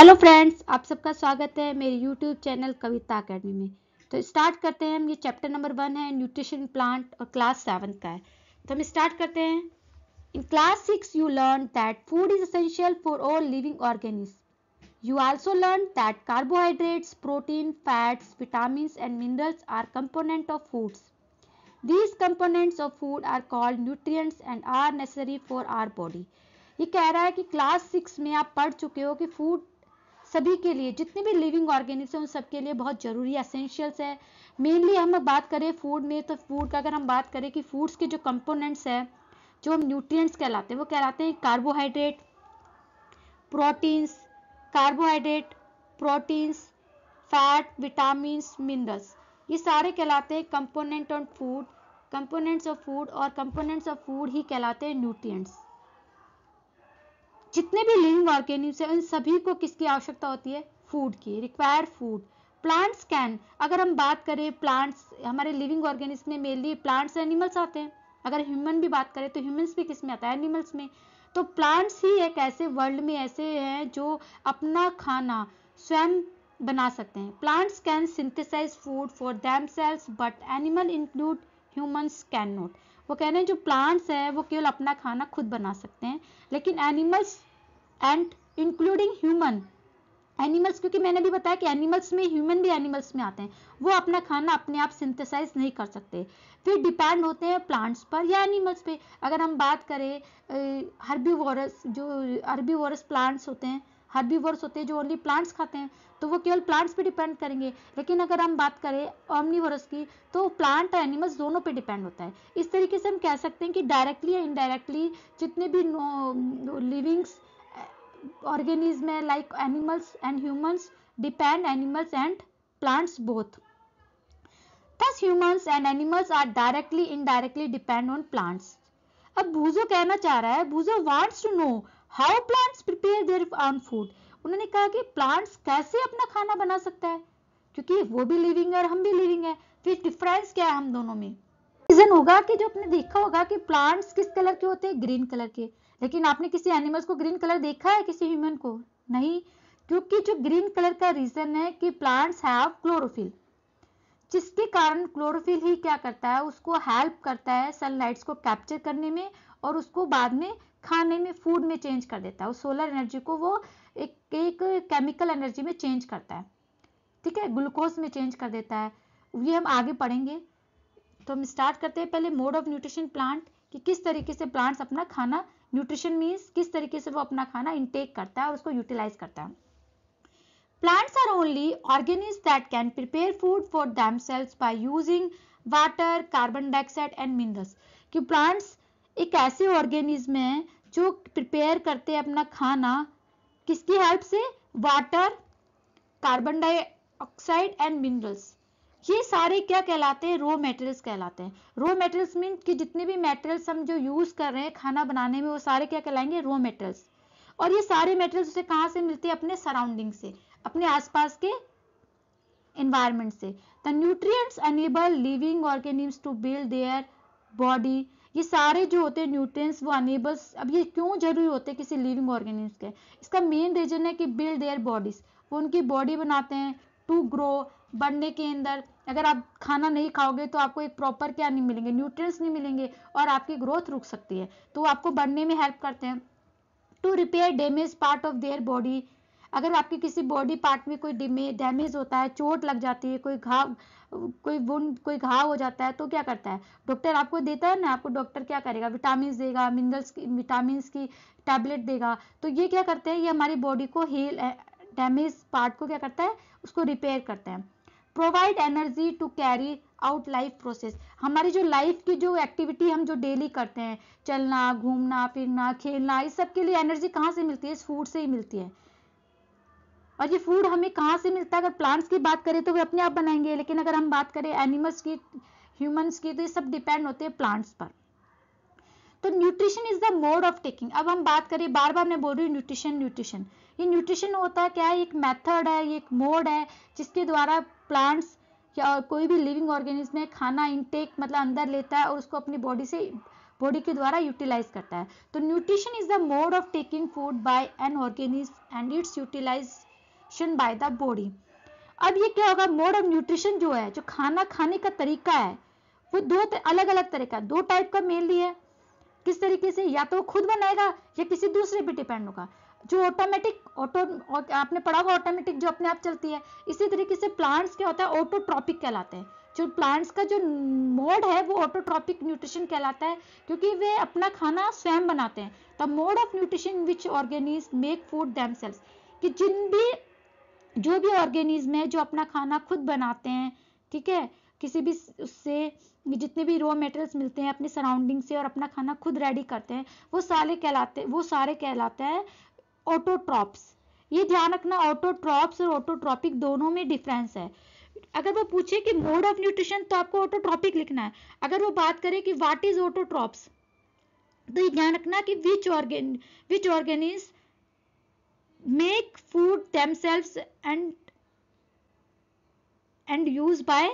Hello friends आप सबका स्वागत है मेरे यूट्यूब चैनल कविता अकेडमी में तो स्टार्ट करते हैं हम ये चैप्टर नंबर वन है न्यूट्रिशन प्लांट और क्लास सेवन का है तो हम स्टार्ट करते हैं in class six you learn that food is essential for all living organism you also learn that carbohydrates protein fats vitamin and minerals are component of foods these components of food are called nutrients and are necessary for our body ये कह रहा है कि class six में आप पढ़ चुके हो कि फूड सभी के लिए जितने भी लिविंग ऑर्गेनिज्म उन सबके लिए बहुत ज़रूरी एसेंशियल्स है मेनली हम बात करें फूड में तो फूड का अगर हम बात करें कि फूड्स के जो कंपोनेंट्स है जो हम न्यूट्रिएंट्स कहलाते हैं वो कहलाते हैं carbohydrate proteins carbohydrate proteins fat vitamin minerals ये सारे कहलाते हैं component on food components of food और कंपोनेंट्स ऑफ फूड ही कहलाते हैं न्यूट्रिएंट्स जितने भी लिविंग ऑर्गेनिम्स हैं उन सभी को किसकी आवश्यकता होती है फूड की रिक्वायर फूड प्लांट्स कैन अगर हम बात करें प्लांट्स हमारे लिविंग ऑर्गेनिम्स में मेनली प्लांट्स एनिमल्स आते हैं अगर ह्यूमन भी बात करें तो ह्यूमन्स भी किस में आता है एनिमल्स में तो प्लांट्स ही एक ऐसे वर्ल्ड में ऐसे हैं जो अपना खाना स्वयं बना सकते हैं plants can synthesise food for them cells but animal include humans can not वो कह रहे हैं जो प्लांट्स हैं वो केवल अपना खाना खुद बना सकते हैं लेकिन animals and including human animals क्योंकि मैंने भी बताया कि एनिमल्स में ह्यूमन भी एनिमल्स में आते हैं वो अपना खाना अपने आप सिंथेसाइज नहीं कर सकते फिर डिपेंड होते हैं प्लांट्स पर या एनिमल्स पे अगर हम बात करें हर्बी जो हर्बी प्लांट्स होते हैं हर्बीवर्स होते हैं जो ओनली प्लांट्स खाते हैं तो वो केवल प्लांट्स पे डिपेंड करेंगे लेकिन अगर हम बात करें ऑमनीवर्स की तो प्लांट और एनिमल्स दोनों पे डिपेंड होता है इस तरीके से हम कह सकते हैं कि डायरेक्टली या इनडायरेक्टली जितने भी लिविंग्स ऑर्गेनिज्म है like animals and humans depend animals and plants both Thus, humans and animals are directly, indirectly depend on plants. अब भूजो कहना चाह रहा है Boojho wants to know how plants prepare their own food उन्होंने कहा कि प्लांट्स कैसे अपना खाना बना सकता है क्योंकि वो भी लिविंग है और हम भी लिविंग है फिर डिफरेंस क्या है हम दोनों में रीजन होगा कि जो आपने देखा होगा कि प्लांट्स किस कलर के होते हैं ग्रीन कलर के लेकिन आपने किसी एनिमल्स को ग्रीन कलर देखा है किसी ह्यूमन को नहीं क्योंकि जो ग्रीन कलर का रीजन है कि प्लांट्स हैव क्लोरोफिल जिसके कारण क्लोरोफिल ही क्या करता है उसको हेल्प करता है सनलाइट्स को कैप्चर करने में और उसको बाद में खाने में फूड में चेंज कर देता है वो सोलर एनर्जी को वो एक एक केमिकल एनर्जी में चेंज करता है ठीक है ग्लूकोज में चेंज कर देता है ये हम आगे पढ़ेंगे तो हम स्टार्ट करते हैं पहले मोड ऑफ न्यूट्रिशन प्लांट कि किस तरीके से प्लांट्स अपना खाना न्यूट्रिशन मीन्स किस तरीके से वो अपना खाना इनटेक करता है और उसको यूटिलाइज करता है are only organisms that can prepare food for for cells by using water carbon dioxide and minerals कि प्लांट्स एक ऐसे ऑर्गेनिज्म है जो प्रिपेयर करते हैं अपना खाना किसकी हेल्प से water carbon dioxide and minerals ये सारे क्या कहलाते हैं रो मेटेरियल्स कहलाते हैं रो मेटेरियल्स मीन कि जितने भी मेटेरियल्स हम जो यूज कर रहे हैं खाना बनाने में वो सारे क्या कहलाएंगे रो मेटेरियल्स और ये सारे मेटेरियल्स उसे कहाँ से मिलते हैं अपने सराउंडिंग से अपने आसपास के एनवायरमेंट से the nutrients enable living organisms to build their body ये सारे जो होते हैं न्यूट्रिएंट्स वो अनेबल्स अब ये क्यों जरूरी होते हैं किसी लिविंग ऑर्गेनिज्म के इसका मेन रीजन है कि बिल्ड देयर बॉडीज वो उनकी बॉडी बनाते हैं टू ग्रो बढ़ने के अंदर अगर आप खाना नहीं खाओगे तो आपको एक प्रॉपर क्या नहीं मिलेंगे न्यूट्रिएंट्स नहीं मिलेंगे और आपकी ग्रोथ रुक सकती है तो आपको बढ़ने में हेल्प करते हैं to repair damage part of their body अगर आपके किसी बॉडी पार्ट में कोई डैमेज होता है चोट लग जाती है कोई घाव कोई वुंड कोई घाव हो जाता है तो क्या करता है डॉक्टर आपको देता है ना आपको डॉक्टर क्या करेगा विटामिन देगा मिनरल्स की विटामिन की टैबलेट देगा तो ये क्या करते हैं ये हमारी बॉडी को हील डैमेज पार्ट को क्या करता है उसको रिपेयर करता है provide energy to carry out life process हमारी जो लाइफ की जो एक्टिविटी हम जो डेली करते हैं चलना घूमना फिरना खेलना इस सब के लिए एनर्जी कहाँ से मिलती है इस फूड से ही मिलती है और ये फूड हमें कहाँ से मिलता है अगर प्लांट्स की बात करें तो वे अपने आप बनाएंगे लेकिन अगर हम बात करें एनिमल्स की ह्यूमंस की तो ये सब डिपेंड होते हैं प्लांट्स पर तो nutrition is the mode of taking अब हम बात करें बार बार मैं बोल रही हूँ न्यूट्रिशन न्यूट्रिशन ये न्यूट्रिशन होता है क्या है एक मेथड है ये एक मोड है जिसके द्वारा प्लांट्स या कोई भी लिविंग ऑर्गेनिज्म है खाना इनटेक मतलब अंदर लेता है और उसको अपनी बॉडी से बॉडी के द्वारा यूटिलाइज करता है तो nutrition is the mode of taking food by an organism and its utilisation by the body अब ये क्या होगा मोड ऑफ न्यूट्रिशन जो है जो खाना खाने का तरीका है वो दो अलग अलग तरीका दो टाइप का मेनली है किस तरीके से या तो खुद बनाएगा या किसी दूसरे पे डिपेंड होगा जो ऑटोमेटिक ऑटो आपने पढ़ा होगा ऑटोमेटिक जो अपने आप चलती है इसी तरीके से प्लांट्स क्या होता है ऑटोट्रॉपिक कहलाते हैं जो प्लांट्स का जो मोड है वो ऑटोट्रॉपिक न्यूट्रिशन कहलाता है क्योंकि वे अपना खाना स्वयं बनाते हैं the mode of nutrition which organisms make food them कि जिन भी जो भी ऑर्गेनिज्म है जो अपना खाना खुद बनाते हैं ठीक है किसी भी उससे जितने भी रॉ मेटेरियल्स मिलते हैं अपनी सराउंडिंग से और अपना खाना खुद रेडी करते हैं वो सारे कहलाते वो सारे कहलाते हैं ऑटोट्रॉप्स ये ध्यान रखना ऑटोट्रॉप्स और ऑटोट्रॉपिक दोनों में डिफरेंस है अगर वो पूछे कि मोड ऑफ न्यूट्रिशन तो आपको ऑटोट्रॉपिक लिखना है अगर वो बात करे कि वाट इज ऑटोट्रॉप्स तो ये ध्यान रखना कि which organ which organisms make food themselves and and use by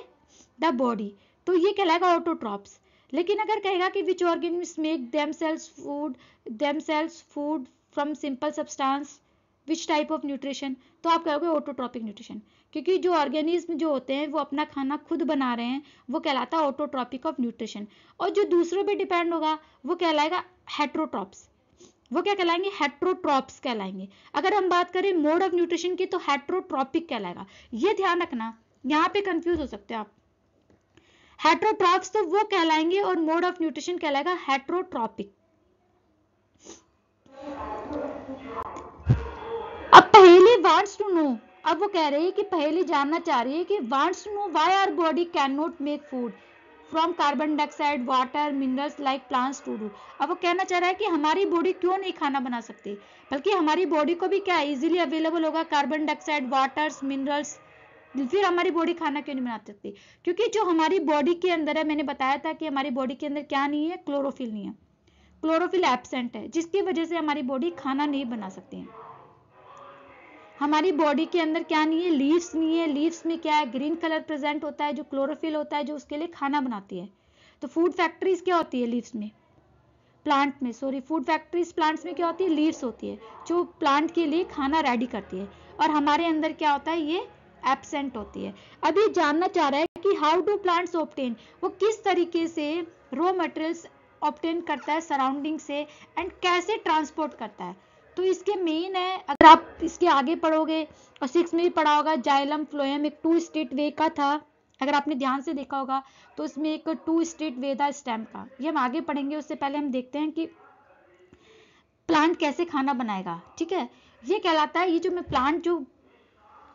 the body तो ये कहलाएगा autotrophs लेकिन अगर कहेगा कि which organisms make themselves food themselves food from simple substance which type of nutrition of nutrition तो आप कहोगे ऑटोट्रॉपिक न्यूट्रिशन क्योंकि जो ऑर्गेनिज्म जो होते हैं वो अपना खाना खुद बना रहे हैं वो कहलाता है ऑटोट्रॉपिक ऑफ न्यूट्रिशन और जो दूसरों पे डिपेंड होगा वो कहलाएगा हेट्रोट्रॉप्स वो क्या कहलाएंगे हेट्रोट्रॉप्स कहलाएंगे अगर हम बात करें मोड ऑफ न्यूट्रिशन की तो हेट्रोट्रॉपिक कहलाएगा ये ध्यान रखना यहाँ पे कंफ्यूज हो सकते हो आप हेट्रोट्रॉप्स तो वो कहलाएंगे और मोड ऑफ न्यूट्रिशन कहलाएगा हेट्रोट्रॉपिक अब पहले वांट्स टू नो अब वो कह रही है कि पहले जानना चाह रही है कि wants to know why our body can not make food from carbon dioxide water minerals like plants to do अब वो कहना चाह रहा है कि हमारी बॉडी क्यों नहीं खाना बना सकती बल्कि हमारी बॉडी को भी क्या इजीली अवेलेबल होगा कार्बन डाइऑक्साइड वाटर्स मिनरल्स फिर हमारी बॉडी खाना क्यों नहीं बना सकती क्योंकि जो हमारी बॉडी के अंदर है मैंने बताया था कि हमारी बॉडी के अंदर क्या नहीं है क्लोरोफिल नहीं है क्लोरोफिल एबसेंट है जिसकी वजह से हमारी बॉडी खाना नहीं बना सकती है हमारी बॉडी के अंदर क्या नहीं है लीव्स नहीं है लीव्स में क्या है ग्रीन कलर प्रेजेंट होता है जो क्लोरोफिल होता है जो उसके लिए खाना बनाती है तो फूड फैक्ट्रीज क्या होती है लीव्स में प्लांट में सॉरी फूड फैक्ट्रीज प्लांट्स में क्या होती है लीव्स होती है जो प्लांट के लिए खाना रेडी करती है और हमारे अंदर क्या होता है ये एबसेंट होती है अब ये जानना चाह रहा है कि हाउ डू प्लांट्स ऑप्टेन वो किस तरीके से रॉ मटेरियल्स ऑप्टेन करता है सराउंडिंग से एंड कैसे ट्रांसपोर्ट करता है तो इसके मेन है अगर आप इसके आगे पढ़ोगे और सिक्स में भी पढ़ा होगा जाइलम फ्लोएम एक टू स्टेट वे का था अगर आपने ध्यान से देखा होगा तो इसमें एक टू स्टेट वे था स्टैम्प का ये हम आगे पढ़ेंगे उससे पहले हम देखते हैं कि प्लांट कैसे खाना बनाएगा ठीक है ये कहलाता है ये जो मैं प्लांट जो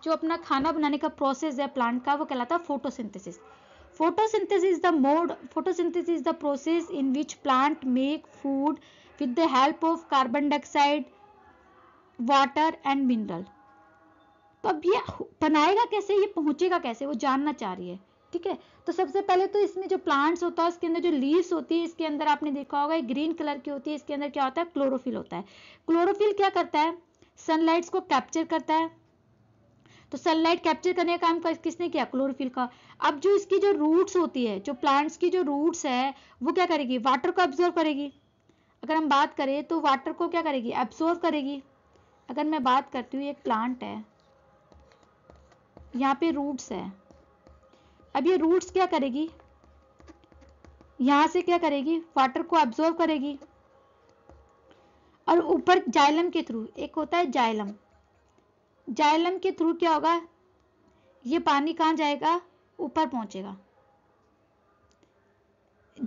जो अपना खाना बनाने का प्रोसेस है प्लांट का वो कहलाता है photosynthesis photosynthesis the mode photosynthesis the process in which plant make food with the help of carbon dioxide water and mineral तो अब ये बनाएगा कैसे ये पहुंचेगा कैसे वो जानना चाह रही है ठीक है तो सबसे पहले तो इसमें जो प्लांट्स होता है उसके अंदर जो लीव्स होती है इसके अंदर आपने देखा होगा ग्रीन कलर की होती है इसके अंदर क्या होता है क्लोरोफिल होता है क्लोरोफिल क्या करता है सनलाइट्स को कैप्चर करता है तो सनलाइट कैप्चर करने का काम कर, किसने किया क्लोरोफिल का अब जो इसकी जो रूट्स होती है जो प्लांट्स की जो रूट्स है वो क्या करेगी वाटर को एब्जॉर्व करेगी अगर हम बात करें तो वाटर को क्या करेगी एब्सॉर्व करेगी अगर मैं बात करती हूँ एक प्लांट है यहाँ पे रूट्स है अब ये रूट्स क्या करेगी यहां से क्या करेगी वाटर को ऑब्जर्व करेगी और ऊपर जाइलम के थ्रू एक होता है जाइलम जाइलम के थ्रू क्या होगा ये पानी कहाँ जाएगा ऊपर पहुंचेगा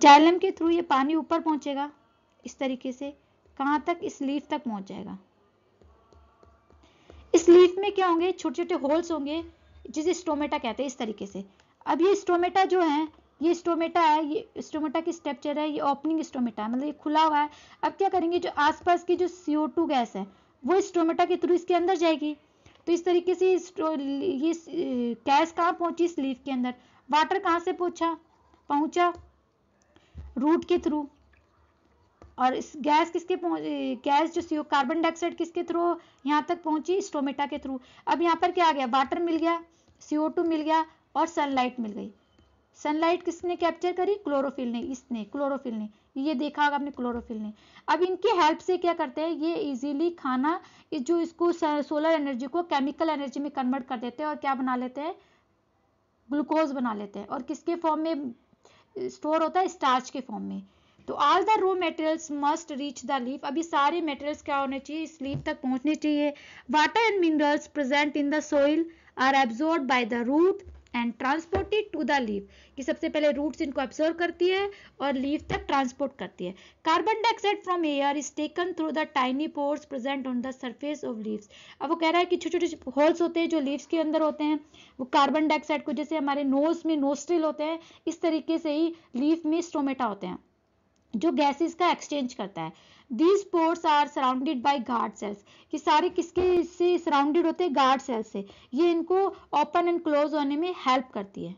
जाइलम के थ्रू ये पानी ऊपर पहुंचेगा इस तरीके से कहाँ तक इस लीफ तक पहुंच जाएगा इस लीफ में क्या होंगे छोटे छोटे होल्स होंगे जिसे स्टोमेटा कहते हैं इस तरीके से अब ये स्टोमेटा जो है ये स्टोमेटा है ये स्टोमेटा की स्ट्रक्चर है ये ओपनिंग स्टोमेटा है मतलब ये खुला हुआ है अब क्या करेंगे जो आसपास की जो CO2 गैस है वो स्टोमेटा के थ्रू इसके अंदर जाएगी तो इस तरीके से ये गैस कहाँ पहुंची इस लीफ के अंदर वाटर कहाँ से पहुंचा पहुंचा रूट के थ्रू और इस गैस किसके गैस जो सी कार्बन डाइऑक्साइड किसके थ्रू यहाँ तक पहुंची स्टोमेटा के थ्रू अब यहाँ पर क्या आ गया वाटर मिल गया सीओ टू मिल गया और सनलाइट मिल गई सनलाइट किसने कैप्चर करी क्लोरोफिल ने इसने क्लोरोफिल ने ये देखा होगा आपने क्लोरोफिल ने अब इनके हेल्प से क्या करते हैं ये इजीली खाना जो इसको सोलर एनर्जी को केमिकल एनर्जी में कन्वर्ट कर देते हैं और क्या बना लेते हैं ग्लूकोज बना लेते हैं और किसके फॉर्म में स्टोर होता है स्टार्च के फॉर्म में तो all the raw materials must reach the leaf अभी सारे मेटेरियल्स क्या होने चाहिए इस लीफ तक पहुंचने चाहिए water and minerals present in the soil are absorb by the root and transported to the leaf कि सबसे पहले रूट्स इनको एब्जॉर्व करती है और लीफ तक ट्रांसपोर्ट करती है carbon dioxide from air is taken through the tiny pores present on the surface of leaves अब वो कह रहा है कि छोटे छोटे होल्स होते हैं जो लीव्स के अंदर होते हैं वो कार्बन डाइऑक्साइड को जैसे हमारे नोज में नोस्ट्रिल होते हैं इस तरीके से ही लीफ में स्टोमेटा होते हैं जो गैसेस का एक्सचेंज करता है these pores are surrounded by guard cells ये सारे किसके से सराउंडेड होते हैं गार्ड सेल्स से ये इनको ओपन एंड क्लोज होने में हेल्प करती है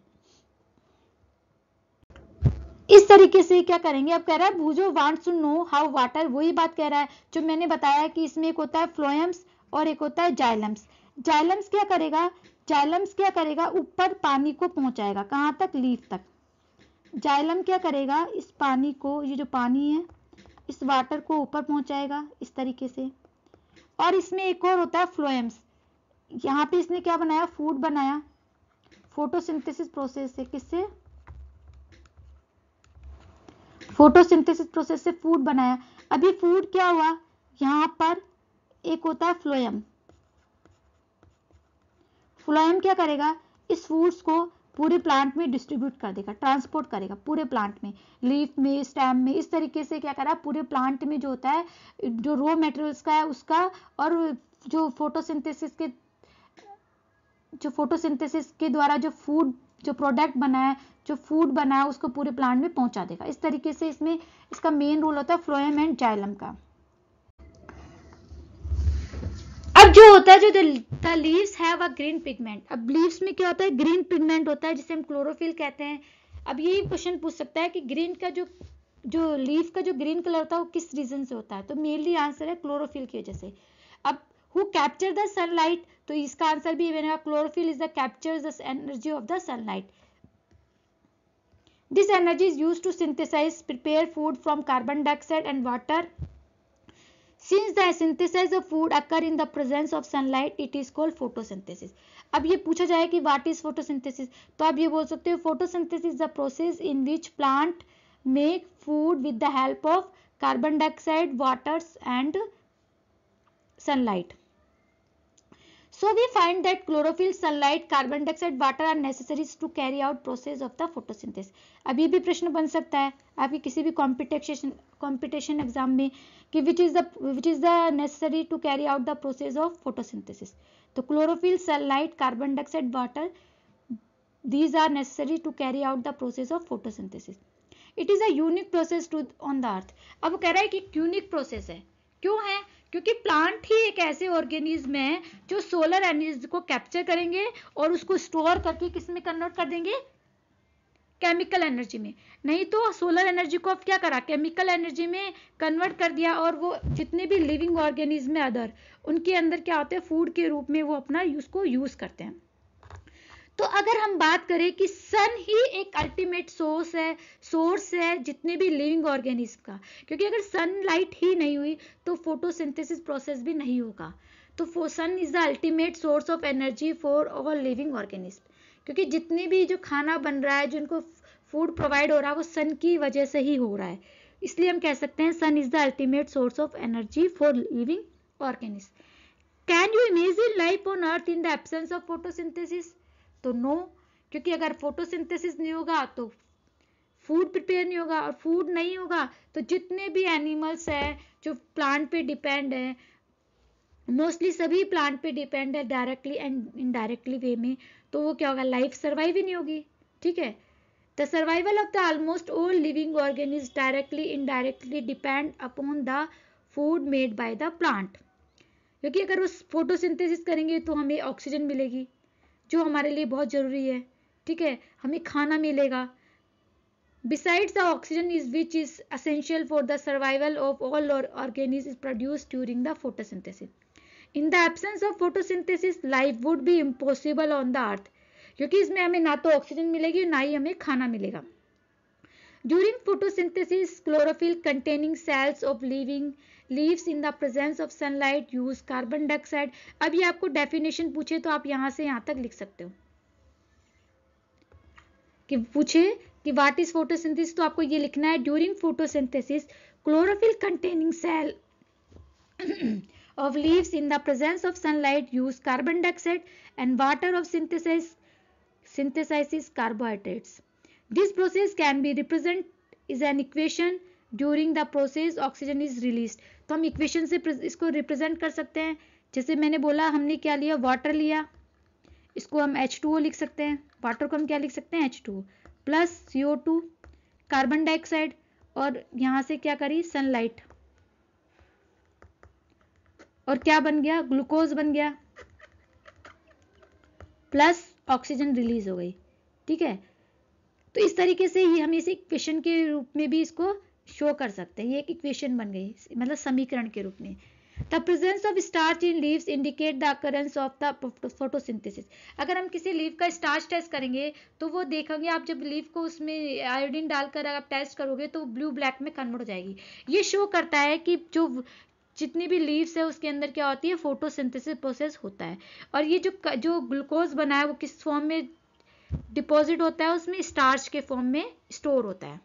इस तरीके से क्या करेंगे अब कह रहा है Boojho want to know how water वही बात कह रहा है जो मैंने बताया कि इसमें एक होता है फ्लोएम्स और एक होता है जाइलम्स जाइलम्स क्या करेगा जाइलम्स क्या करेगा ऊपर पानी को पहुंचाएगा कहां तक लीफ तक जाइलम क्या करेगा इस पानी को ये जो पानी है इस वाटर को ऊपर पहुंचाएगा इस तरीके से और इसमें एक और होता है फ्लोएम्स यहाँ पे इसने क्या बनाया फूड बनाया फोटोसिंथेसिस प्रोसेस से किससे फोटोसिंथेसिस प्रोसेस से फूड बनाया अभी फूड क्या हुआ यहाँ पर एक होता है फ्लोएम फ्लोएम क्या करेगा इस फूड्स को पूरे प्लांट में डिस्ट्रीब्यूट कर देगा ट्रांसपोर्ट करेगा पूरे प्लांट में लीफ में स्टैम में इस तरीके से क्या करा पूरे प्लांट में जो होता है जो रॉ मेटेरियल्स का है उसका और जो फोटोसिंथेसिस के जो फोटोसिंथेसिस के द्वारा जो फूड जो प्रोडक्ट बनाया जो फूड बनाया उसको पूरे प्लांट में पहुंचा देगा इस तरीके से इसमें इसका मेन रोल होता है फ्लोएम एंड जाइलम का जो होता है जो द लीव्स है वह ग्रीन पिगमेंट अब लीव्स में क्या होता है ग्रीन पिगमेंट होता है जिसे हम क्लोरोफिल कहते हैं अब यही क्वेश्चन पूछ सकता है कि ग्रीन का जो जो लीफ का जो ग्रीन कलर होता है वो किस रीजन से होता है तो मेनली आंसर है क्लोरोफिल की वजह से अब हु कैप्चर द सनलाइट तो इसका आंसर भी मैंने कहा chlorophyll is the capture the energy of the sunlight this energy is use to synthesise prepare food from carbon dioxide and water since the synthesis of food occur in the presence of sunlight it is called photosynthesis अब ये पूछा जाए कि what is photosynthesis तो आप ये बोल सकते हो photosynthesis the process in which plant make food with the help of carbon dioxide waters and sunlight So we find that chlorophyll, sunlight, carbon dioxide, water are necessaries to carry out process of the photosynthesis. अब ये भी प्रश्न बन सकता है आपके किसी भी कॉम्पिटिशन कॉम्पिटिशन एग्जाम में कि which is the which is the necessary to carry out the process of photosynthesis तो chlorophyll sunlight carbon dioxide water these are necessary to carry out the process of photosynthesis it is a unique process to on the earth अब कह रहा है कि unique process है क्यों है क्योंकि प्लांट ही एक ऐसे ऑर्गेनिज्म है जो सोलर एनर्जी को कैप्चर करेंगे और उसको स्टोर करके किस में कन्वर्ट कर देंगे केमिकल एनर्जी में नहीं तो सोलर एनर्जी को अब क्या करा केमिकल एनर्जी में कन्वर्ट कर दिया और वो जितने भी लिविंग ऑर्गेनिज्म है अदर उनके अंदर क्या होते हैं फूड के रूप में वो अपना उसको यूज़ करते हैं तो अगर हम बात करें कि सन ही एक अल्टीमेट सोर्स है सोर्स है जितने भी लिविंग ऑर्गेनिज्म का क्योंकि अगर सनलाइट ही नहीं हुई तो फोटोसिंथेसिस प्रोसेस भी नहीं होगा तो sun is the ultimate source of energy for all living organism क्योंकि जितने भी जो खाना बन रहा है जिनको फूड प्रोवाइड हो रहा है वो सन की वजह से ही हो रहा है इसलिए हम कह सकते हैं sun is the ultimate source of energy for living organism can you imagine life on earth in the absence of photosynthesis तो नो क्योंकि अगर फोटोसिंथेसिस नहीं होगा तो फूड प्रिपेयर नहीं होगा और फूड नहीं होगा तो जितने भी एनिमल्स हैं जो प्लांट पे डिपेंड हैं मोस्टली सभी प्लांट पे डिपेंड है डायरेक्टली एंड इनडायरेक्टली वे में तो वो क्या होगा लाइफ सर्वाइव ही नहीं होगी ठीक है the survival of the almost all living organisms directly indirectly depend upon the food made by the plant क्योंकि अगर वो फोटोसिंथेसिस करेंगे तो हमें ऑक्सीजन मिलेगी जो हमारे लिए बहुत ज़रूरी है ठीक है हमें खाना मिलेगा beside the oxygen is which is essential for the survival of all organisms is produce during the photosynthesis in the absence of photosynthesis life would भी इम्पॉसिबल ऑन द अर्थ क्योंकि इसमें हमें ना तो ऑक्सीजन मिलेगी ना ही हमें खाना मिलेगा During photosynthesis, chlorophyll containing cells of living leaves in the presence of sunlight use carbon dioxide. अभी आपको definition पूछे तो आप यहाँ से यहाँ तक लिख सकते हो कि पूछे कि व्हाट इज फोटोसिंथेसिस तो आपको ये लिखना है during photosynthesis chlorophyll containing cell of leaves in the presence of sunlight use carbon dioxide and water of synthesis synthesizes carbohydrates This process can be represent is an equation during the process oxygen is released. तो हम equation से इसको represent कर सकते हैं जैसे मैंने बोला हमने क्या लिया वाटर लिया इसको हम H2O लिख सकते हैं वाटर को हम क्या लिख सकते हैं H2O plus CO2 carbon dioxide और यहाँ से क्या करी सनलाइट और क्या बन गया ग्लूकोज बन गया प्लस ऑक्सीजन रिलीज हो गई ठीक है तो इस तरीके से ही हम इसे इक्वेशन के रूप में भी इसको शो कर सकते हैं ये एक इक्वेशन बन गई मतलब समीकरण के रूप में the presence of starch in leaves indicate the occurrence of the photosynthesis अगर हम किसी लीव का स्टार्च टेस्ट करेंगे तो वो देखेंगे आप जब लीव को उसमें आयोडीन डालकर आप टेस्ट करोगे तो ब्लू ब्लैक में कन्वर्ट हो जाएगी ये शो करता है कि जो जितनी भी लीव्स है उसके अंदर क्या होती है फोटोसिंथेसिस प्रोसेस होता है और ये जो जो ग्लूकोज बना है वो किस फॉर्म में डिपॉजिट होता है उसमें स्टार्च के फॉर्म में स्टोर होता है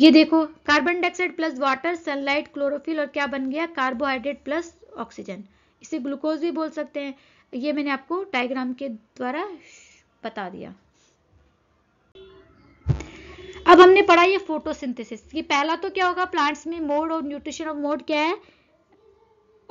ये देखो carbon dioxide plus water sunlight chlorophyll और क्या बन गया कार्बोहाइड्रेट प्लस ऑक्सीजन इसे ग्लूकोज भी बोल सकते हैं ये मैंने आपको डायग्राम के द्वारा बता दिया अब हमने पढ़ा ये फोटोसिंथेसिस कि पहला तो क्या होगा प्लांट्स में मोड और न्यूट्रिशन ऑफ मोड क्या है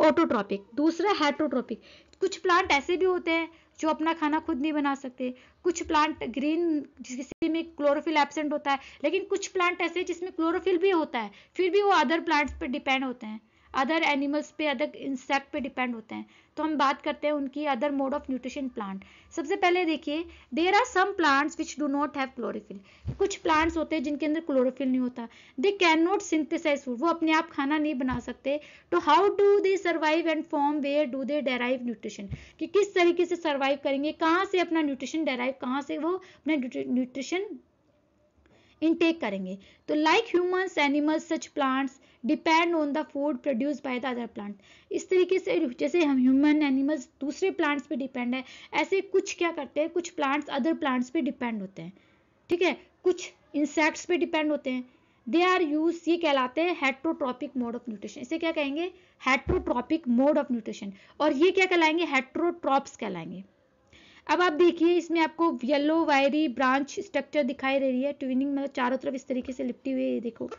ऑटोट्रॉपिक दूसरा हाइट्रोट्रॉपिक कुछ प्लांट ऐसे भी होते हैं जो अपना खाना खुद नहीं बना सकते कुछ प्लांट ग्रीन जिसमें में क्लोरोफिल एबसेंट होता है लेकिन कुछ प्लांट ऐसे जिसमें क्लोरोफिल भी होता है फिर भी वो अदर प्लांट्स पर डिपेंड होते हैं अदर एनिमल्स पे अदर इंसेक्ट पे डिपेंड होते हैं तो हम बात करते हैं उनकी other mode of nutrition plant सबसे पहले देखिए there are some plants which do not have chlorophyll कुछ प्लांट्स होते हैं जिनके अंदर क्लोरोफिल नहीं होता they can not synthesise food वो अपने आप खाना नहीं बना सकते तो how do they survive and form where do they derive nutrition कि किस तरीके से सर्वाइव करेंगे कहाँ से अपना न्यूट्रिशन डेराइव कहाँ से वो अपना न्यूट्रिशन इनटेक करेंगे तो like humans animals such plants depend on the food produce by the other plant इस तरीके से जैसे हम ह्यूमन एनिमल्स दूसरे प्लांट्स पे डिपेंड है ऐसे कुछ क्या करते हैं कुछ प्लांट्स अदर प्लांट्स पे डिपेंड होते हैं ठीक है कुछ इंसेक्ट्स पे डिपेंड होते हैं दे आर यूज ये कहलाते हैं हेट्रोट्रॉपिक मोड ऑफ न्यूट्रिशन इसे क्या कहेंगे हेट्रोट्रॉपिक मोड ऑफ न्यूट्रिशन और ये क्या कहलाएंगे हेट्रोट्रॉप्स कहलाएंगे अब आप देखिए इसमें आपको येलो वायरी ब्रांच स्ट्रक्चर दिखाई दे रही है ट्विनिंग मतलब चारों तरफ इस तरीके से लिपटी हुई है देखो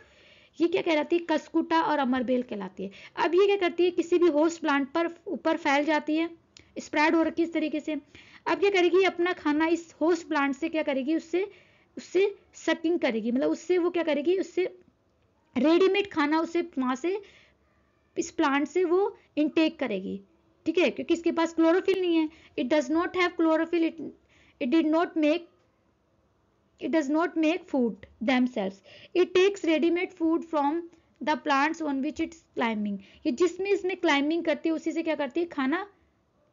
ये क्या कहलाती है कसकुटा और अमरबेल कहलाती है अब ये क्या करती है किसी भी होस्ट प्लांट पर ऊपर फैल जाती है स्प्रेड हो रखी है इस तरीके से अब क्या करेगी अपना खाना इस होस्ट प्लांट से क्या करेगी उससे उससे सकिंग करेगी मतलब उससे वो क्या करेगी उससे रेडीमेड खाना उसे वहां से इस प्लांट से वो इनटेक करेगी ठीक है क्योंकि इसके पास क्लोरोफिल नहीं है it does not have chlorophyll it it did not make it does not make food themselves it takes ready made food from the plants on which it's climbing ये जिसमें इसमें क्लाइंबिंग करती है उसी से क्या करती है खाना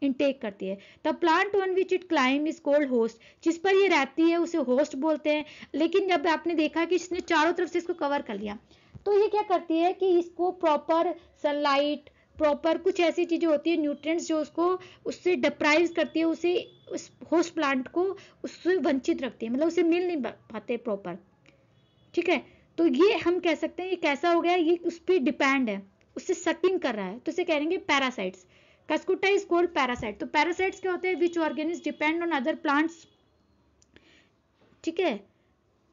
इनटेक करती है the plant on which it climb is called host जिस पर ये रहती है उसे होस्ट बोलते हैं लेकिन जब आपने देखा कि इसने चारों तरफ से इसको कवर कर लिया तो ये क्या करती है कि इसको प्रॉपर सनलाइट प्रॉपर कुछ ऐसी चीज़ें होती है न्यूट्रिएंट्स जो उसको उससे डिप्राइव करती है उसे उस होस्ट प्लांट को उससे वंचित रखती है मतलब उसे मिल नहीं पाते प्रॉपर ठीक है तो ये हम कह सकते हैं ये कैसा हो गया ये उस पर डिपेंड है उससे सकिंग कर रहा है तो इसे रहे parasites Cuscuta is called parasite तो पैरासाइट्स क्या होते हैं which organisms depend on other plants ठीक है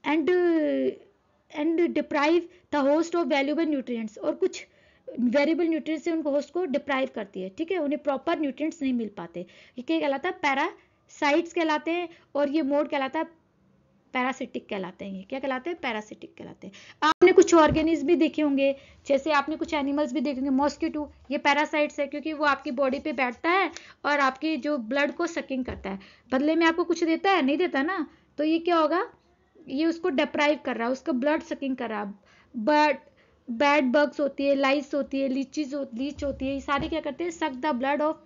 and and deprive the host of valuable nutrients और कुछ वेरिएबल न्यूट्रिएंट्स से उनको होस्ट को डिप्राइव करती है ठीक है उन्हें प्रॉपर न्यूट्रिएंट्स नहीं मिल पाते ये क्या कहलाता है पैरासाइट्स कहलाते हैं और ये मोड कहलाता है पैरासिटिक कहलाते हैं ये क्या कहलाते हैं पैरासिटिक कहलाते हैं आपने कुछ ऑर्गेनिज्म भी देखे होंगे जैसे आपने कुछ एनिमल्स भी देखे होंगे मॉस्किटो ये पैरासाइट्स है क्योंकि वो आपकी बॉडी पे बैठता है और आपके जो ब्लड को सकिंग करता है बदले में आपको कुछ देता है नहीं देता ना तो ये क्या होगा ये उसको डिप्राइव कर रहा है उसका ब्लड सकिंग कर रहा है बट बैड बग्स होती है लाइस होती है लीचीज लीच होती है ये सारे क्या करते हैं सक द ब्लड ऑफ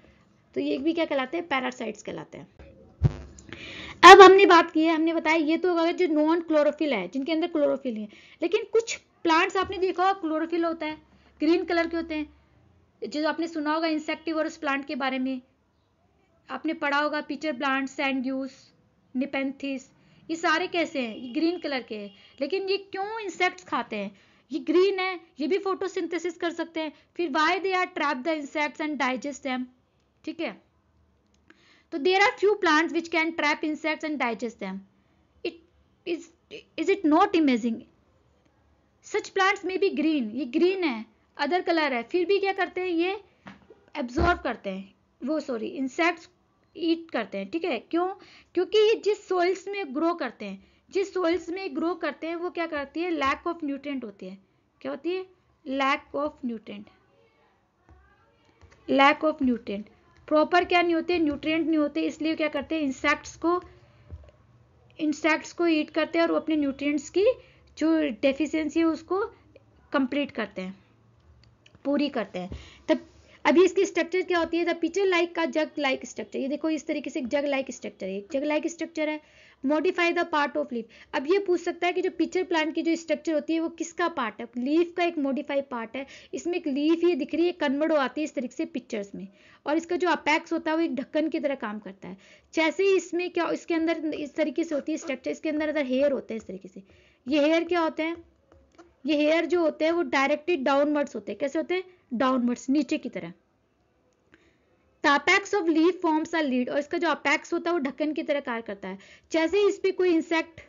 तो ये भी क्या कहलाते हैं पैरासाइट्स कहलाते हैं अब हमने बात की है हमने बताया ये तो अगर जो नॉन क्लोरोफिल है जिनके अंदर क्लोरोफिल है लेकिन कुछ प्लांट्स आपने देखा होगा क्लोरोफिल होता है ग्रीन कलर के होते हैं जो आपने सुना होगा इंसेक्टिव और उस प्लांट के बारे में आपने पढ़ा होगा पीचर प्लांट सैंड्यूस निपेंथिस ये सारे कैसे हैं ये ग्रीन कलर के हैं लेकिन ये क्यों इंसेक्ट्स खाते हैं ये ग्रीन है ये भी फोटोसिंथेसिस कर सकते हैं फिर why they are trap the insects and digest them ठीक है तो there are few plants which can trap insects and digest them it is is it not amazing such plants में भी ग्रीन ये ग्रीन है अदर कलर है फिर भी क्या करते हैं ये एब्जॉर्व करते हैं वो सॉरी इंसेक्ट्स ईट करते हैं ठीक है क्यों क्योंकि ये जिस सोइल्स में ग्रो करते हैं जिस सोइल्स में ग्रो करते हैं वो क्या करती है लैक ऑफ न्यूट्रेंट होती है क्या होती है lack of nutrient lack of nutrient proper क्या नहीं होते न्यूट्रेंट नहीं होते इसलिए क्या करते हैं इंसेक्ट्स को इंसेक्ट्स को ईट करते हैं और वो अपने न्यूट्रिएंट्स की जो डेफिशिएंसी है उसको कंप्लीट करते हैं पूरी करते हैं तब अभी इसकी स्ट्रक्चर क्या होती है द पिचर लाइक का जग लाइक स्ट्रक्चर ये देखो इस तरीके से जग लाइक स्ट्रक्चर है जग लाइक स्ट्रक्चर है modify the part of leaf अब ये पूछ सकता है कि जो पिक्चर प्लांट की जो स्ट्रक्चर होती है वो किसका पार्ट है लीफ का एक मॉडिफाई पार्ट है इसमें एक लीफ ये दिख रही है कन्वर्ड आती है इस तरीके से पिक्चर्स में और इसका जो अपैक्स होता है वो एक ढक्कन की तरह काम करता है जैसे ही इसमें क्या इसके अंदर इस तरीके से होती है स्ट्रक्चर इसके अंदर अंदर हेयर होते हैं इस तरीके से ये हेयर क्या होते हैं ये हेयर जो होते हैं वो डायरेक्टली डाउनवर्ड्स होते हैं कैसे होते हैं डाउनवर्ड्स नीचे की तरह apex of lid forms are lid और इसका जो अपैक्स होता है वो ढक्कन की तरह कार्य करता है जैसे ही इस पर कोई इंसेक्ट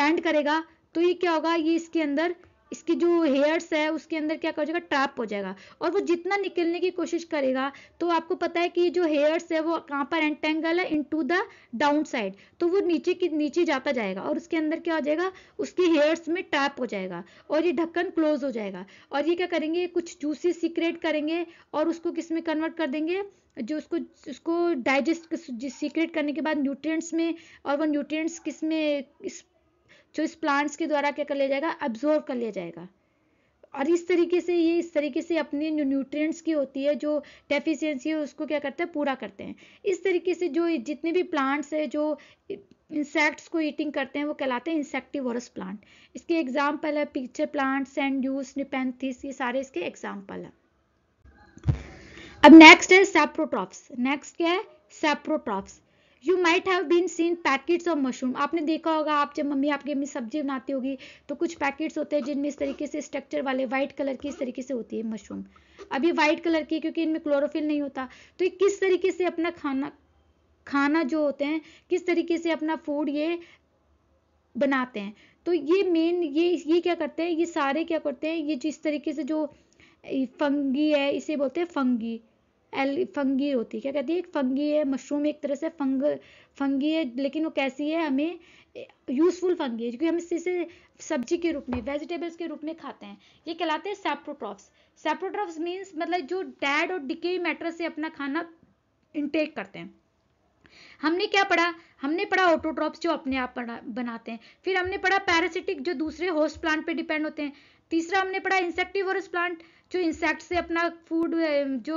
लैंड करेगा तो ये क्या होगा ये इसके अंदर इसकी जो हेयर्स है उसके अंदर क्या कर जाएगा ट्रैप हो जाएगा और वो जितना निकलने की कोशिश करेगा तो आपको पता है कि जो हेयर्स है वो कहाँ पर एंटेंगल है into the down side तो वो नीचे की नीचे जाता जाएगा और उसके अंदर क्या हो जाएगा उसके हेयर्स में ट्रैप हो जाएगा और ये ढक्कन क्लोज हो जाएगा और ये क्या करेंगे कुछ जूसी सीक्रेट करेंगे और उसको किस में कन्वर्ट कर देंगे जो उसको उसको डाइजेस्ट सीक्रेट करने के बाद न्यूट्रिएंट्स में और वो न्यूट्रिएंट्स किस में इस जो इस प्लांट्स के द्वारा क्या कर लिया जाएगा एब्जॉर्व कर लिया जाएगा और इस तरीके से ये इस तरीके से अपने जो न्यूट्रिएंट्स की होती है जो डेफिशिएंसी है उसको क्या करते हैं पूरा करते हैं इस तरीके से जो जितने भी प्लांट्स है जो इंसेक्ट्स को ईटिंग करते हैं वो कहलाते हैं इंसेक्टिवरस प्लांट इसके एग्जाम्पल है पिक्चर प्लांट सैंड्यूस निपेंथिस ये सारे इसके एग्जाम्पल है अब नेक्स्ट है सेप्रोट्रॉप्स नेक्स्ट क्या है saprotrophs you might have been seen packets of mushroom आपने देखा होगा आप जब मम्मी आपकी अम्मी सब्जी बनाती होगी तो कुछ पैकेट्स होते हैं जिनमें इस तरीके से स्ट्रक्चर वाले व्हाइट कलर की इस तरीके से होती है मशरूम अब ये वाइट कलर की क्योंकि इनमें क्लोरोफिल नहीं होता तो ये किस तरीके से अपना खाना खाना जो होते हैं किस तरीके से अपना फूड ये बनाते हैं तो ये मेन ये ये क्या करते हैं ये सारे क्या करते हैं ये जिस तरीके से जो फंगी है इसे बोलते हैं फंगी एल फंगी होती है क्या कहती है एक फंगी है मशरूम एक तरह से फंग फंगी है लेकिन वो कैसी है हमें यूजफुल फंगी है क्योंकि हम इसे सब्जी के रूप में वेजिटेबल्स के रूप में खाते हैं ये कहलाते हैं सेप्रोट्रॉफ्स सेप्रोट्रॉफ्स मीन्स मतलब जो डैड और डिके मैटर से अपना खाना इंटेक करते हैं हमने क्या पढ़ा हमने पढ़ा ऑटोट्रॉप्स जो अपने आप बनाते हैं फिर हमने पढ़ा पैरासिटिक जो दूसरे होस्ट प्लांट पे डिपेंड होते हैं तीसरा हमने पढ़ा इंसेक्टिवोरस प्लांट जो इंसेक्ट से अपना फूड जो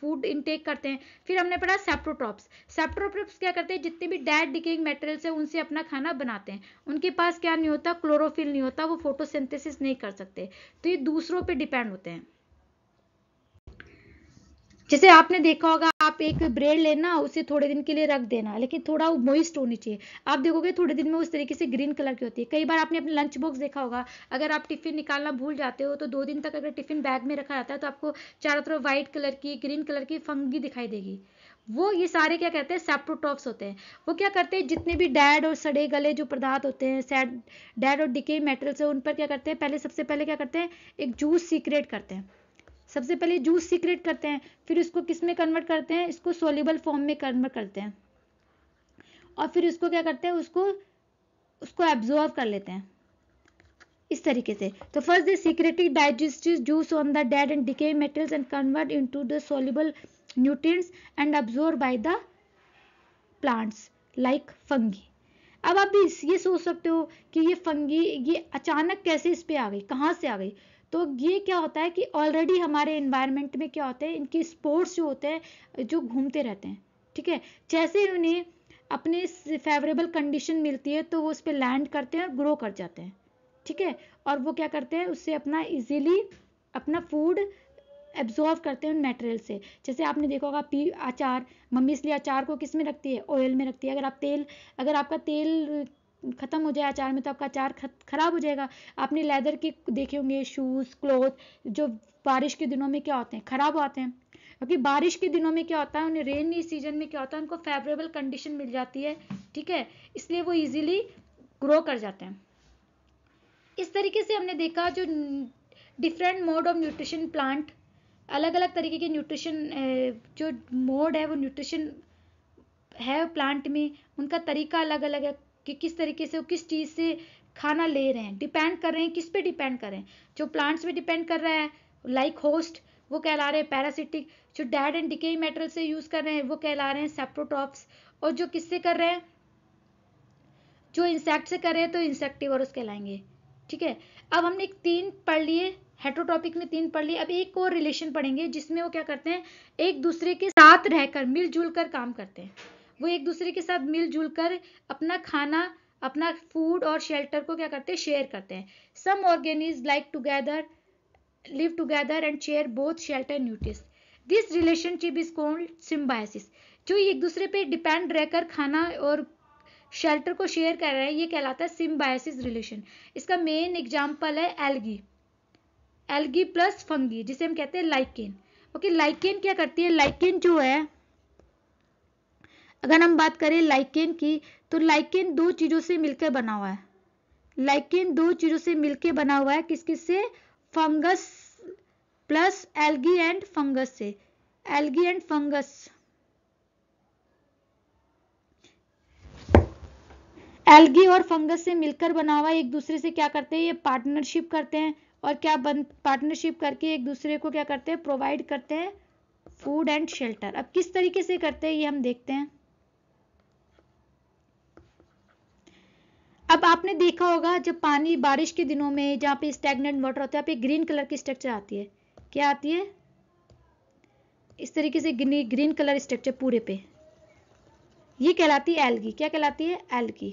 फूड इनटेक करते हैं फिर हमने पढ़ा सेप्टोट्रॉप्स सेप्टोट्रॉप्स क्या करते हैं जितने भी डेड डिकेइंग मटेरियल्स हैं उनसे अपना खाना बनाते हैं उनके पास क्या नहीं होता क्लोरोफिल नहीं होता वो फोटोसिंथेसिस नहीं कर सकते तो ये दूसरों पर डिपेंड होते हैं जैसे आपने देखा होगा आप एक ब्रेड लेना उसे थोड़े दिन के लिए रख देना लेकिन थोड़ा मोइस्ट होनी चाहिए आप देखोगे थोड़े दिन में उस तरीके से ग्रीन कलर की होती है कई बार आपने अपने लंच बॉक्स देखा होगा अगर आप टिफिन निकालना भूल जाते हो तो दो दिन तक अगर टिफिन बैग में रखा जाता है तो आपको चारों तरफ व्हाइट कलर की ग्रीन कलर की फंगी दिखाई देगी वो ये सारे क्या कहते हैं सेप्टोटॉप्स होते हैं वो क्या करते हैं जितने भी डैड और सड़े गले जो पदार्थ होते हैं सैड डैड और डिके मेटल्स है उन पर क्या करते हैं पहले सबसे पहले क्या करते हैं एक जूस सीक्रेट करते हैं सबसे पहले जूस सीक्रेट करते हैं फिर उसको किस में कन्वर्ट करते हैं इसको सोलेबल फॉर्म में कन्वर्ट करते हैं और फिर उसको क्या करते हैं उसको उसको एब्जॉर्व कर लेते हैं इस तरीके से तो first the secrete digestive juice on the dead and decay matters and convert into the soluble nutrients and absorb by the plants like fungi अब आप भी ये सोच सकते हो कि ये फंगी ये अचानक कैसे इस पे आ गई कहाँ से आ गई तो ये क्या होता है कि ऑलरेडी हमारे इन्वायरमेंट में क्या होते हैं इनके स्पोर्ट्स जो होते हैं जो घूमते रहते हैं ठीक है जैसे इन्हें अपने फेवरेबल कंडीशन मिलती है तो वो उस पर लैंड करते हैं और ग्रो कर जाते हैं ठीक है और वो क्या करते हैं उससे अपना इजीली अपना फूड एब्जॉर्व करते हैं उन मटेरियल से जैसे आपने देखा होगा पी अचार मम्मी इसलिए अचार को किस में रखती है ऑयल में रखती है अगर आप तेल अगर आपका तेल ख़त्म हो जाए अचार में तो आपका अचार ख़राब हो जाएगा आपने लेदर के देखे होंगे शूज़ क्लोथ जो बारिश के दिनों में क्या होते हैं ख़राब होते हैं क्योंकि बारिश के दिनों में क्या होता है उन्हें रेनी सीजन में क्या होता है उनको फेवरेबल कंडीशन मिल जाती है ठीक है इसलिए वो इजीली ग्रो कर जाते हैं इस तरीके से हमने देखा जो different mode of nutrition plant अलग अलग तरीके के न्यूट्रिशन जो मोड है वो न्यूट्रिशन है प्लांट में उनका तरीका अलग अलग है कि किस तरीके से वो किस चीज़ से खाना ले रहे हैं डिपेंड कर रहे हैं किस पे डिपेंड कर रहे हैं जो प्लांट्स पे डिपेंड कर रहा है लाइक like होस्ट वो कहला रहे हैं पैरासिटिक जो डेड एंड डिके मेटल से यूज़ कर रहे हैं वो कहला रहे हैं सेप्टोटॉप्स और जो किससे कर रहे हैं जो इंसेक्ट से कर रहे हैं तो इंसेक्टिवरस कहलाएंगे ठीक है अब हमने तीन पढ़ लिए हेट्रोटॉपिक में तीन पढ़ लिए अब एक और रिलेशन पढ़ेंगे जिसमें वो क्या करते हैं एक दूसरे के साथ रहकर मिलजुल कर काम करते हैं वो एक दूसरे के साथ मिलजुल कर अपना खाना अपना फूड और शेल्टर को क्या करते हैं शेयर करते हैं some organisms like together live together and share both shelter nutrients this relationship is called symbiosis जो एक दूसरे पे डिपेंड रहकर खाना और शेल्टर को शेयर कर रहे हैं ये कहलाता है सिम्बायसिस रिलेशन इसका मेन एग्जाम्पल है एल्गी एल्गी प्लस फंगी जिसे हम कहते हैं लाइकेन ओके लाइकेन क्या करती है लाइकेन जो है अगर हम बात करें लाइकेन की तो लाइकेन दो चीज़ों से मिलकर बना हुआ है लाइकेन दो चीज़ों से मिलकर बना हुआ है किस किस से fungus plus algae and fungus से एल्गी एंड फंगस एल्गी और फंगस से मिलकर बना हुआ एक दूसरे से क्या करते हैं ये पार्टनरशिप करते हैं और क्या बन पार्टनरशिप करके एक दूसरे को क्या करते हैं प्रोवाइड करते हैं फूड एंड शेल्टर अब किस तरीके से करते हैं ये हम देखते हैं अब आपने देखा होगा जब पानी बारिश के दिनों में जहाँ पे स्टेगनेंट वाटर होता है पे ग्रीन कलर की स्ट्रक्चर आती है क्या आती है इस तरीके से ग्रीन कलर स्ट्रक्चर पूरे पे ये कहलाती है एल्गी क्या कहलाती है एलगी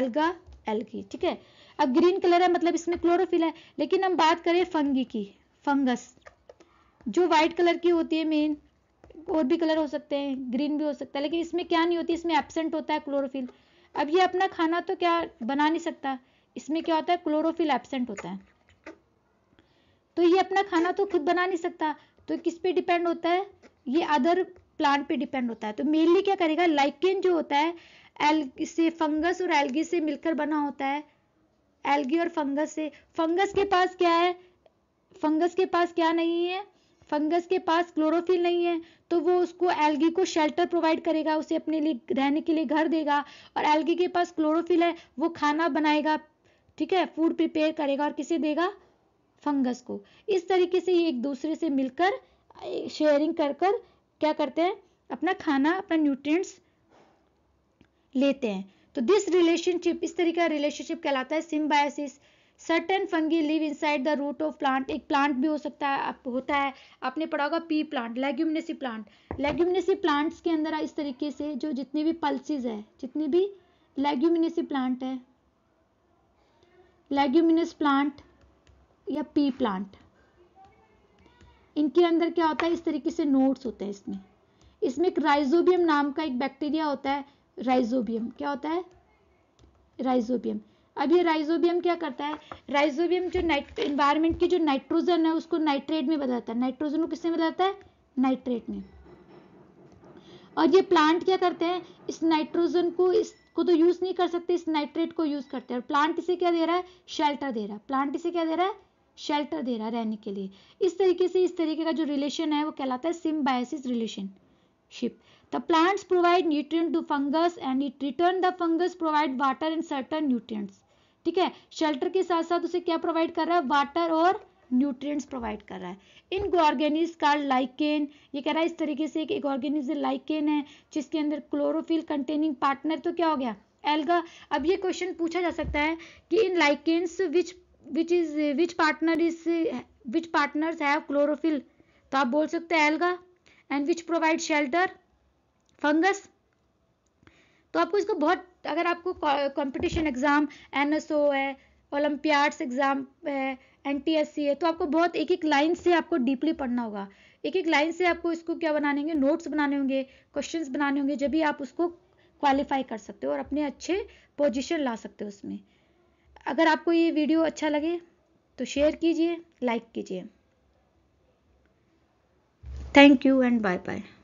एल्गा एल्गी ठीक है अब ग्रीन कलर है मतलब इसमें क्लोरोफिल है लेकिन हम बात करें फंगी की फंगस जो व्हाइट कलर की होती है मेन और भी कलर हो सकते हैं ग्रीन भी हो सकता है लेकिन इसमें क्या नहीं होती इसमें एबसेंट होता है क्लोरोफिल अब ये अपना खाना तो क्या बना नहीं सकता इसमें क्या होता है क्लोरोफिल एबसेंट होता है तो ये अपना खाना तो खुद बना नहीं सकता तो किस पे डिपेंड होता है ये अदर प्लांट पे डिपेंड होता है तो मेनली क्या करेगा लाइकेन जो होता है एल्गी से फंगस और एल्गी से मिलकर बना होता है एल्गी और फंगस से फंगस के पास क्या है फंगस के पास क्या नहीं है फंगस के पास क्लोरोफिल नहीं है तो वो उसको एल्गी को शेल्टर प्रोवाइड करेगा उसे अपने लिए रहने के लिए घर देगा और एल्गी के पास क्लोरोफिल है वो खाना बनाएगा ठीक है फूड प्रिपेयर करेगा और किसे देगा फंगस को इस तरीके से ये एक दूसरे से मिलकर शेयरिंग कर कर क्या करते हैं अपना खाना अपना न्यूट्रिएंट्स लेते हैं तो दिस रिलेशनशिप इस तरीके का रिलेशनशिप कहलाता है symbiosis certain fungi live inside the root of plant एक प्लांट भी हो सकता है होता है आपने पढ़ा होगा pea plant leguminosae plant leguminosae plants के अंदर इस तरीके से जो जितनी भी पल्सिस है जितनी भी लेग्यूमिनेसी प्लांट है लेग्यूमिनस प्लांट या पी प्लांट इनके अंदर क्या होता है इस तरीके से नोट्स होते हैं इसमें इसमें एक राइजोबियम नाम का एक बैक्टीरिया होता है राइजोबियम क्या होता है राइजोबियम अब ये राइजोबियम क्या करता है राइजोबियम जो नाइट इन्वायरमेंट की जो नाइट्रोजन है उसको नाइट्रेट में बदलता है नाइट्रोजन को किससे बदलता है नाइट्रेट में और ये प्लांट क्या करते हैं इस नाइट्रोजन को इसको तो यूज नहीं कर सकते इस नाइट्रेट को यूज करते हैं और प्लांट इसे क्या दे रहा है शेल्टर दे रहा है प्लांट इसे क्या दे रहा है शेल्टर दे रहा है रहने के लिए इस तरीके से इस तरीके का जो रिलेशन है वो कहलाता है symbiosis relationship the plants provide nutrient to fungus and it return the fungus provide water and certain nutrients ठीक है शेल्टर के साथ साथ उसे क्या प्रोवाइड कर रहा है वाटर और न्यूट्रिएंट्स प्रोवाइड कर रहा है इन ऑर्गेनिज का लाइकेन ये कह रहा है इस तरीके से एक ऑर्गेनिज लाइकेन है जिसके अंदर क्लोरोफिल कंटेनिंग पार्टनर तो क्या हो गया एल्गा अब ये क्वेश्चन पूछा जा सकता है कि इन lichens which which is which partner is which partners have chlorophyll तो आप बोल सकते हैं alga and which provide shelter fungus तो आपको इसको बहुत अगर आपको कंपटीशन एग्ज़ाम एन है ओलम्पियाड्स एग्ज़ाम है एन है तो आपको बहुत एक एक लाइन से आपको डीपली पढ़ना होगा एक एक लाइन से आपको इसको क्या बनाने होंगे नोट्स बनाने होंगे क्वेश्चंस बनाने होंगे जब भी आप उसको क्वालिफाई कर सकते हो और अपने अच्छे पोजीशन ला सकते हो उसमें अगर आपको ये वीडियो अच्छा लगे तो शेयर कीजिए लाइक कीजिए thank you and bye bye